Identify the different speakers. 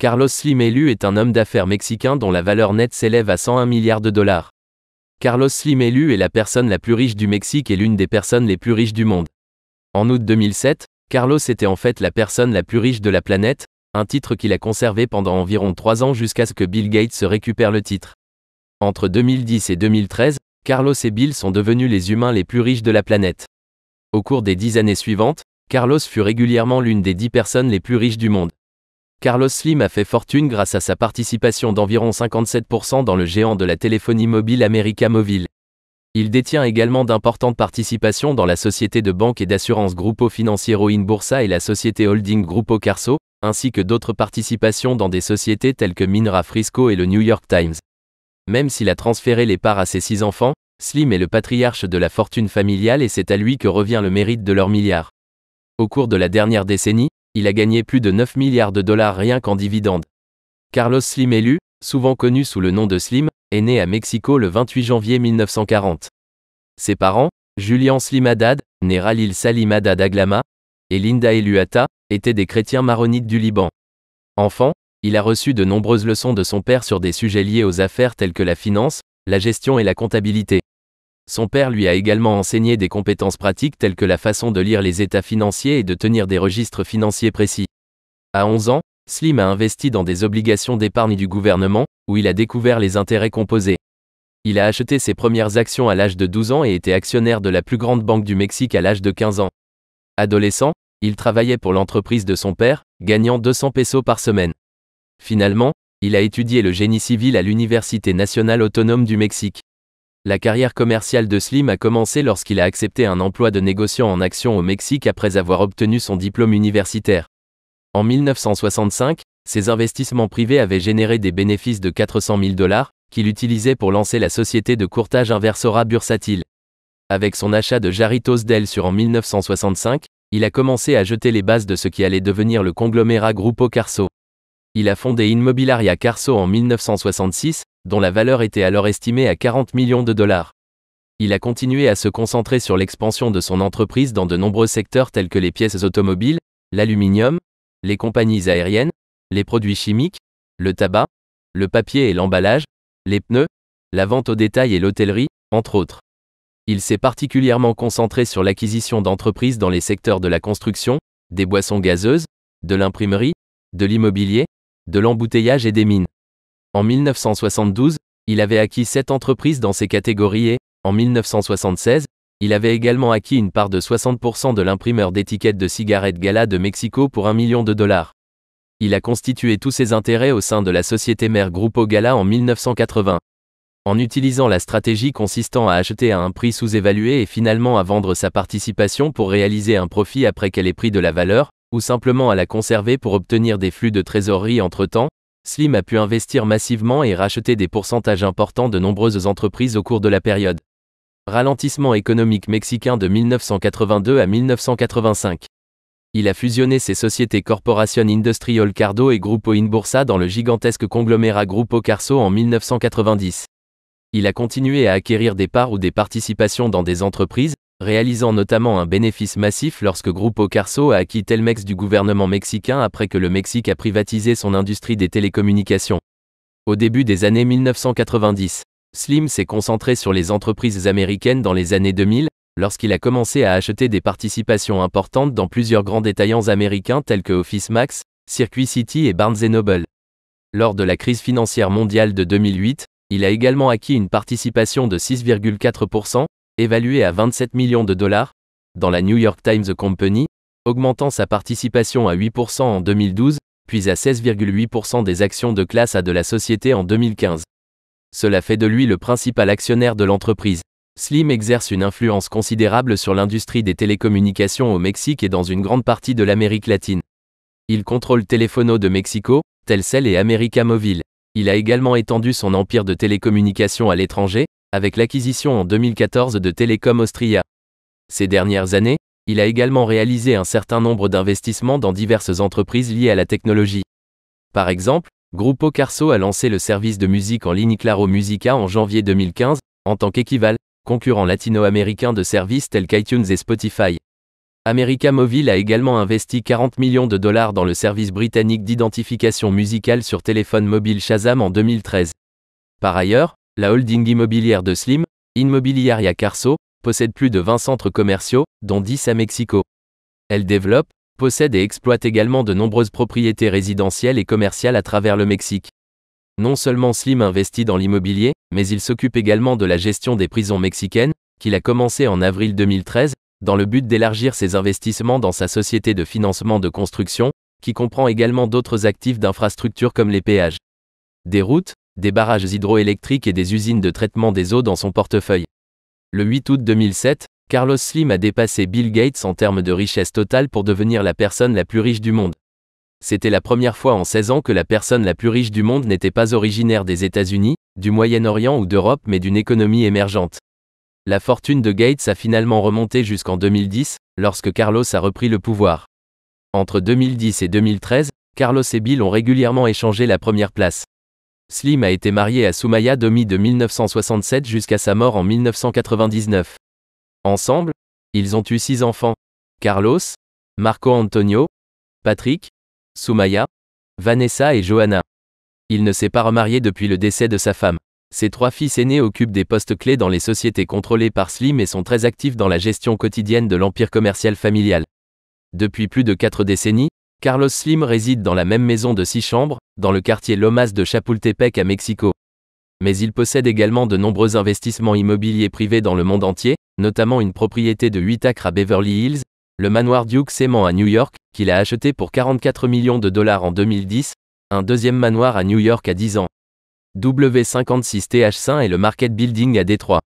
Speaker 1: Carlos Slim est un homme d'affaires mexicain dont la valeur nette s'élève à 101 milliards de dollars. Carlos Slim est la personne la plus riche du Mexique et l'une des personnes les plus riches du monde. En août 2007, Carlos était en fait la personne la plus riche de la planète, un titre qu'il a conservé pendant environ trois ans jusqu'à ce que Bill Gates se récupère le titre. Entre 2010 et 2013, Carlos et Bill sont devenus les humains les plus riches de la planète. Au cours des dix années suivantes, Carlos fut régulièrement l'une des dix personnes les plus riches du monde. Carlos Slim a fait fortune grâce à sa participation d'environ 57% dans le géant de la téléphonie mobile America Mobile. Il détient également d'importantes participations dans la société de banque et d'assurance Grupo Financiero in et la société holding Grupo Carso, ainsi que d'autres participations dans des sociétés telles que Minera Frisco et le New York Times. Même s'il a transféré les parts à ses six enfants, Slim est le patriarche de la fortune familiale et c'est à lui que revient le mérite de leurs milliards. Au cours de la dernière décennie, il a gagné plus de 9 milliards de dollars rien qu'en dividendes. Carlos Slim Elu, souvent connu sous le nom de Slim, est né à Mexico le 28 janvier 1940. Ses parents, Julian Slim Haddad, né Ralil Salim Aglama, et Linda Eluata, étaient des chrétiens maronites du Liban. Enfant, il a reçu de nombreuses leçons de son père sur des sujets liés aux affaires telles que la finance, la gestion et la comptabilité. Son père lui a également enseigné des compétences pratiques telles que la façon de lire les états financiers et de tenir des registres financiers précis. À 11 ans, Slim a investi dans des obligations d'épargne du gouvernement, où il a découvert les intérêts composés. Il a acheté ses premières actions à l'âge de 12 ans et était actionnaire de la plus grande banque du Mexique à l'âge de 15 ans. Adolescent, il travaillait pour l'entreprise de son père, gagnant 200 pesos par semaine. Finalement, il a étudié le génie civil à l'Université nationale autonome du Mexique. La carrière commerciale de Slim a commencé lorsqu'il a accepté un emploi de négociant en action au Mexique après avoir obtenu son diplôme universitaire. En 1965, ses investissements privés avaient généré des bénéfices de 400 000 dollars, qu'il utilisait pour lancer la société de courtage Inversora Bursatil. Avec son achat de Jaritos Del sur en 1965, il a commencé à jeter les bases de ce qui allait devenir le conglomérat Grupo Carso. Il a fondé Inmobiliaria Carso en 1966, dont la valeur était alors estimée à 40 millions de dollars. Il a continué à se concentrer sur l'expansion de son entreprise dans de nombreux secteurs tels que les pièces automobiles, l'aluminium, les compagnies aériennes, les produits chimiques, le tabac, le papier et l'emballage, les pneus, la vente au détail et l'hôtellerie, entre autres. Il s'est particulièrement concentré sur l'acquisition d'entreprises dans les secteurs de la construction, des boissons gazeuses, de l'imprimerie, de l'immobilier, de l'embouteillage et des mines. En 1972, il avait acquis 7 entreprises dans ces catégories et, en 1976, il avait également acquis une part de 60% de l'imprimeur d'étiquettes de cigarettes Gala de Mexico pour 1 million de dollars. Il a constitué tous ses intérêts au sein de la société mère Grupo Gala en 1980. En utilisant la stratégie consistant à acheter à un prix sous-évalué et finalement à vendre sa participation pour réaliser un profit après qu'elle ait pris de la valeur, ou simplement à la conserver pour obtenir des flux de trésorerie entre-temps, Slim a pu investir massivement et racheter des pourcentages importants de nombreuses entreprises au cours de la période. Ralentissement économique mexicain de 1982 à 1985. Il a fusionné ses sociétés Corporation Industrial Cardo et Grupo Inbursa dans le gigantesque conglomérat Grupo Carso en 1990. Il a continué à acquérir des parts ou des participations dans des entreprises, réalisant notamment un bénéfice massif lorsque Grupo Carso a acquis Telmex du gouvernement mexicain après que le Mexique a privatisé son industrie des télécommunications. Au début des années 1990, Slim s'est concentré sur les entreprises américaines dans les années 2000, lorsqu'il a commencé à acheter des participations importantes dans plusieurs grands détaillants américains tels que Office Max, Circuit City et Barnes Noble. Lors de la crise financière mondiale de 2008, il a également acquis une participation de 6,4%, évalué à 27 millions de dollars, dans la New York Times Company, augmentant sa participation à 8% en 2012, puis à 16,8% des actions de classe A de la société en 2015. Cela fait de lui le principal actionnaire de l'entreprise. Slim exerce une influence considérable sur l'industrie des télécommunications au Mexique et dans une grande partie de l'Amérique latine. Il contrôle Telefono de Mexico, Telcel et América Mobile. Il a également étendu son empire de télécommunications à l'étranger, avec l'acquisition en 2014 de Telecom Austria. Ces dernières années, il a également réalisé un certain nombre d'investissements dans diverses entreprises liées à la technologie. Par exemple, Grupo Carso a lancé le service de musique en ligne Claro Musica en janvier 2015, en tant qu'équivalent, concurrent latino-américain de services tels qu'iTunes et Spotify. America Mobile a également investi 40 millions de dollars dans le service britannique d'identification musicale sur téléphone mobile Shazam en 2013. Par ailleurs, la holding immobilière de Slim, Immobiliaria Carso, possède plus de 20 centres commerciaux, dont 10 à Mexico. Elle développe, possède et exploite également de nombreuses propriétés résidentielles et commerciales à travers le Mexique. Non seulement Slim investit dans l'immobilier, mais il s'occupe également de la gestion des prisons mexicaines, qu'il a commencé en avril 2013, dans le but d'élargir ses investissements dans sa société de financement de construction, qui comprend également d'autres actifs d'infrastructures comme les péages. Des routes, des barrages hydroélectriques et des usines de traitement des eaux dans son portefeuille. Le 8 août 2007, Carlos Slim a dépassé Bill Gates en termes de richesse totale pour devenir la personne la plus riche du monde. C'était la première fois en 16 ans que la personne la plus riche du monde n'était pas originaire des États-Unis, du Moyen-Orient ou d'Europe mais d'une économie émergente. La fortune de Gates a finalement remonté jusqu'en 2010, lorsque Carlos a repris le pouvoir. Entre 2010 et 2013, Carlos et Bill ont régulièrement échangé la première place. Slim a été marié à Soumaya Domi de 1967 jusqu'à sa mort en 1999. Ensemble, ils ont eu six enfants. Carlos, Marco Antonio, Patrick, Soumaya, Vanessa et Johanna. Il ne s'est pas remarié depuis le décès de sa femme. Ses trois fils aînés occupent des postes clés dans les sociétés contrôlées par Slim et sont très actifs dans la gestion quotidienne de l'empire commercial familial. Depuis plus de quatre décennies, Carlos Slim réside dans la même maison de six chambres, dans le quartier Lomas de Chapultepec à Mexico. Mais il possède également de nombreux investissements immobiliers privés dans le monde entier, notamment une propriété de 8 acres à Beverly Hills, le manoir Duke sément à New York, qu'il a acheté pour 44 millions de dollars en 2010, un deuxième manoir à New York à 10 ans. W56TH5 et le Market Building à Détroit.